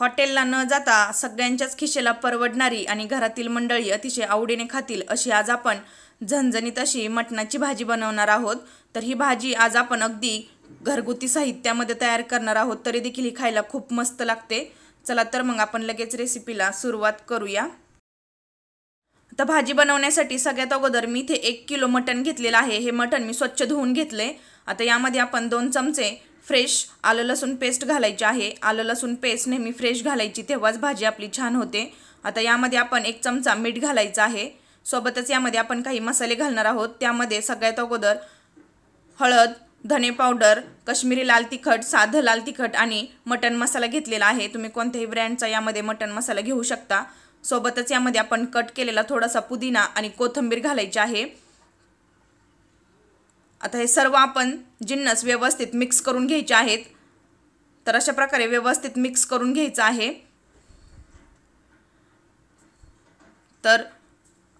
हॉटेलला न जाता सगळ्यांच्याच खिशेला परवडणारी आणि घरातील मंडळी अतिशय आवडीने खातील अशी आज आपण झणझणीत अशी मटणाची भाजी बनवणार आहोत तर ही भाजी आज आपण अगदी घरगुती साहित्यामध्ये तयार करणार आहोत तरी देखील ही खायला खूप मस्त लागते चला तर मग आपण लगेच रेसिपीला सुरुवात करूया आता भाजी बनवण्यासाठी सगळ्यात अगोदर मी इथे एक किलो मटण घेतलेलं आहे हे मटण मी स्वच्छ धुवून घेतले आता यामध्ये आपण दोन चमचे फ्रेश आलं लसूण पेस्ट घालायची आहे आलं लसूण पेस्ट नेहमी फ्रेश घालायची तेव्हाच भाजी आपली छान होते आता यामध्ये आपण एक चमचा मीठ घालायचा आहे सोबतच यामध्ये आपण काही मसाले घालणार आहोत त्यामध्ये सगळ्यात अगोदर हळद धने पावडर कश्मीरी लाल तिखट साधं लाल तिखट आणि मटण मसाला घेतलेला आहे तुम्ही कोणत्याही ब्रँडचा यामध्ये मटण मसाला घेऊ शकता सोबतच यामध्ये आपण कट केलेला थोडासा पुदिना आणि कोथंबीर घालायची आहे आता हे सर्व आपण जिन्नस व्यवस्थित मिक्स करून घ्यायचे आहेत तर अशा प्रकारे व्यवस्थित मिक्स करून घ्यायचं आहे तर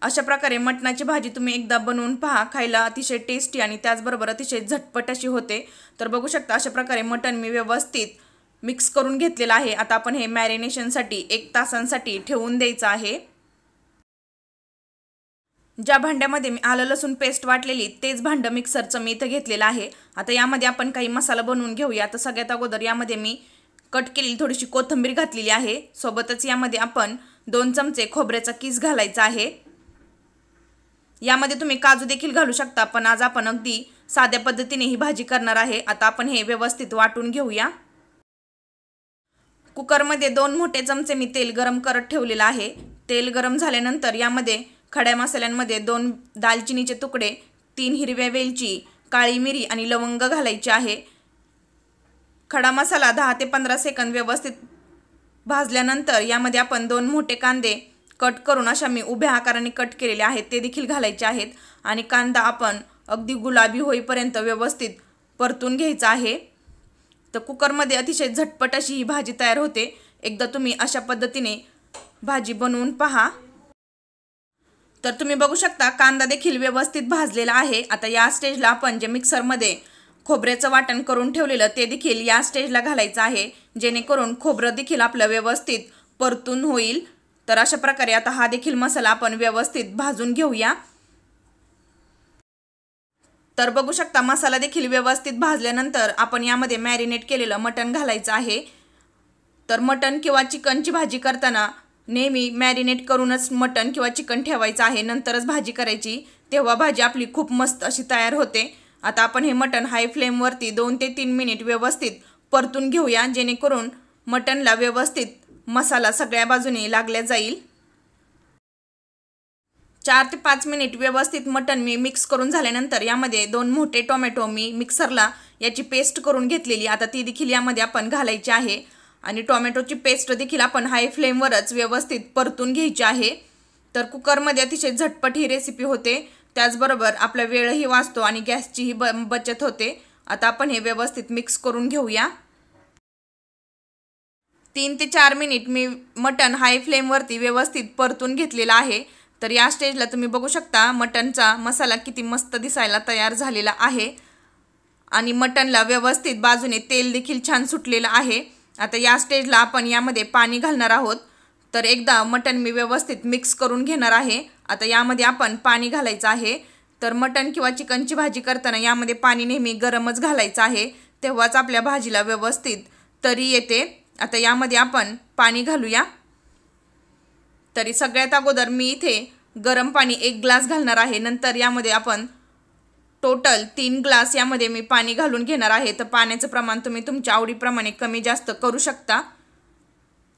अशा प्रकारे मटणाची भाजी तुम्ही एकदा बनवून पहा खायला अतिशय टेस्टी आणि त्याचबरोबर अतिशय झटपट अशी होते तर बघू शकता अशा प्रकारे मटण मी व्यवस्थित मिक्स करून घेतलेलं आहे आता आपण हे मॅरिनेशनसाठी एक तासांसाठी ठेवून द्यायचं आहे ज्या भांड्यामध्ये मी आलं लसूण पेस्ट वाटलेली तेच भांडं मिक्सरचं मी इथं घेतलेलं आहे आता यामध्ये आपण काही मसाला बनवून घेऊया तर सगळ्यात अगोदर यामध्ये मी कट केलेली थोडीशी कोथंबीर घातलेली आहे सोबतच यामध्ये आपण दोन चमचे खोबऱ्याचा किस घालायचा आहे यामध्ये तुम्ही काजू देखील घालू शकता पण आज आपण अगदी साध्या पद्धतीने ही भाजी करणार आहे आता आपण हे व्यवस्थित वाटून घेऊया कुकरमध्ये दोन मोठे चमचे मी तेल गरम करत ठेवलेलं आहे तेल गरम झाल्यानंतर यामध्ये खड्या मसाल्यांमध्ये दोन दालचिनीचे तुकडे तीन हिरव्या वेलची काळी मिरी आणि लवंग घालायचे आहे खडा मसाला दहा ते पंधरा सेकंद व्यवस्थित भाजल्यानंतर यामध्ये आपण दोन मोठे कांदे कट करून अशा मी उभ्या आकाराने कट केलेले आहेत ते देखील घालायचे आहेत आणि कांदा आपण अगदी गुलाबी होईपर्यंत व्यवस्थित परतून घ्यायचा आहे तर कुकरमध्ये अतिशय झटपट अशी ही भाजी तयार होते एकदा तुम्ही अशा पद्धतीने भाजी बनवून पहा तर तुम्ही बघू शकता कांदा देखील व्यवस्थित भाजलेला आहे आता या स्टेजला आपण जे मिक्सरमध्ये खोबऱ्याचं वाटण करून ठेवलेलं ते देखील या स्टेजला घालायचं आहे जेणेकरून खोबरं देखील आपलं व्यवस्थित परतून होईल तर अशा प्रकारे आता हा देखील मसाला आपण व्यवस्थित भाजून घेऊया तर बघू शकता मसाला देखील व्यवस्थित भाजल्यानंतर आपण यामध्ये मॅरिनेट केलेलं मटण घालायचं आहे तर मटण किंवा चिकनची भाजी करताना नेहमी मॅरिनेट करूनच मटण किंवा चिकन ठेवायचं आहे नंतरच भाजी करायची तेव्हा भाजी आपली खूप मस्त अशी तयार होते आता आपण हे मटण हाय फ्लेमवरती दोन ते तीन मिनिट व्यवस्थित परतून घेऊया जेणेकरून मटणला व्यवस्थित मसाला सगळ्या बाजूने लागल्या जाईल चार ते पाच मिनिट व्यवस्थित मटण मी मिक्स करून झाल्यानंतर यामध्ये दोन मोठे टोमॅटो मी मिक्सरला याची पेस्ट करून घेतलेली आता ती देखील यामध्ये आपण घालायची आहे आणि टोमॅटोची पेस्ट देखील आपण हाय फ्लेमवरच व्यवस्थित परतून घ्यायची आहे तर कुकरमध्ये अतिशय झटपट ही रेसिपी होते त्याचबरोबर आपला वेळही वाचतो आणि गॅसचीही ब बचत होते आता आपण हे व्यवस्थित मिक्स करून घेऊया तीन ते चार मिनिट मी मटन हाय फ्लेमवरती व्यवस्थित परतून घेतलेला आहे तर या स्टेजला तुम्ही बघू शकता मटनचा मसाला किती मस्त दिसायला तयार झालेला आहे आणि मटणला व्यवस्थित बाजूने तेल देखील छान सुटलेलं आहे आता या स्टेजला आपण यामध्ये पाणी घालणार आहोत तर एकदा मटण मी व्यवस्थित मिक्स करून घेणार आहे आता यामध्ये आपण पाणी घालायचं आहे तर मटण किंवा चिकनची भाजी करताना यामध्ये पाणी नेहमी गरमच घालायचं आहे तेव्हाच आपल्या भाजीला व्यवस्थित तरी येते आता यामध्ये आपण पाणी घालूया तरी सगळ्यात अगोदर मी इथे गरम पाणी एक ग्लास घालणार आहे नंतर यामध्ये आपण टोटल तीन ग्लास यामध्ये मी पाणी घालून घेणार आहे तर पाण्याचं प्रमाण तुम्ही तुमच्या आवडीप्रमाणे कमी जास्त करू शकता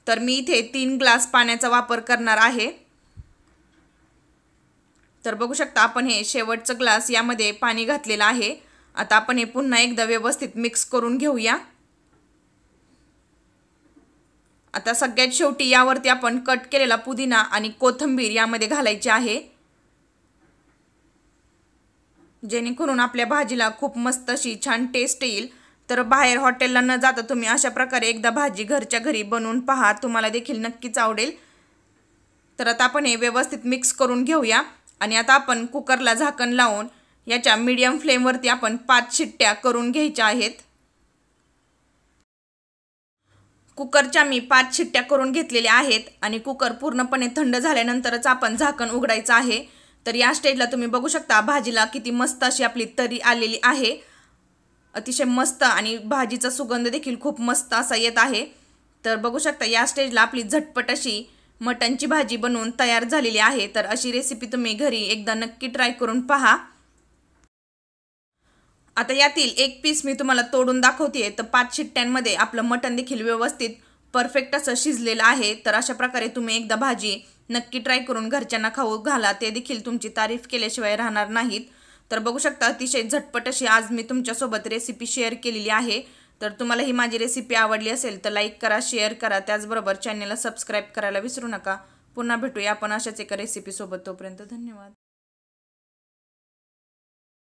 तर मी इथे तीन ग्लास पाण्याचा वापर करणार आहे तर बघू शकता आपण हे शेवटचं ग्लास यामध्ये पाणी घातलेलं आहे आता आपण हे पुन्हा एकदा व्यवस्थित मिक्स करून घेऊया आता सगळ्यात शेवटी यावरती आपण कट केलेला पुदिना आणि कोथंबीर यामध्ये घालायची आहे जेणेकरून आपल्या भाजीला खूप मस्त अशी छान टेस्ट येईल तर बाहेर हॉटेलला न जाता तुम्ही अशा प्रकारे एकदा भाजी घरच्या घरी बनवून पहा तुम्हाला देखील नक्कीच आवडेल तर आता आपण हे व्यवस्थित मिक्स करून घेऊया आणि आता आपण कुकरला झाकण लावून याच्या मीडियम फ्लेमवरती आपण पाच शिट्ट्या करून घ्यायच्या आहेत कुकरच्या मी पाच शिट्ट्या करून घेतलेल्या आहेत आणि कुकर पूर्णपणे थंड झाल्यानंतरच आपण झाकण उघडायचं आहे तर या स्टेजला तुम्ही बघू शकता भाजीला किती मस्त अशी आपली तरी आलेली आहे अतिशय मस्त आणि भाजीचा सुगंध देखील खूप मस्त असा येत आहे तर बघू शकता या स्टेजला आपली झटपट अशी मटणची भाजी बनवून तयार झालेली आहे तर अशी रेसिपी तुम्ही घरी एकदा नक्की ट्राय करून पहा आता यातील एक पीस मी तुम्हाला तोडून दाखवते तर पाच शिट्ट्यांमध्ये आपलं मटण देखील व्यवस्थित परफेक्ट असं शिजलेलं आहे तर अशा प्रकारे तुम्ही एकदा भाजी नक्की ट्राय करून घरच्यांना खाऊ घाला ते देखील तुमची तारीफ केल्याशिवाय राहणार नाहीत तर बघू शकता अतिशय झटपट अशी आज मी तुमच्यासोबत रेसिपी शेअर केलेली आहे तर तुम्हाला ही माझी रेसिपी आवडली असेल तर लाईक करा शेअर करा त्याचबरोबर चॅनलला सबस्क्राईब करायला विसरू नका पुन्हा भेटूया आपण अशाच एका रेसिपीसोबत तोपर्यंत धन्यवाद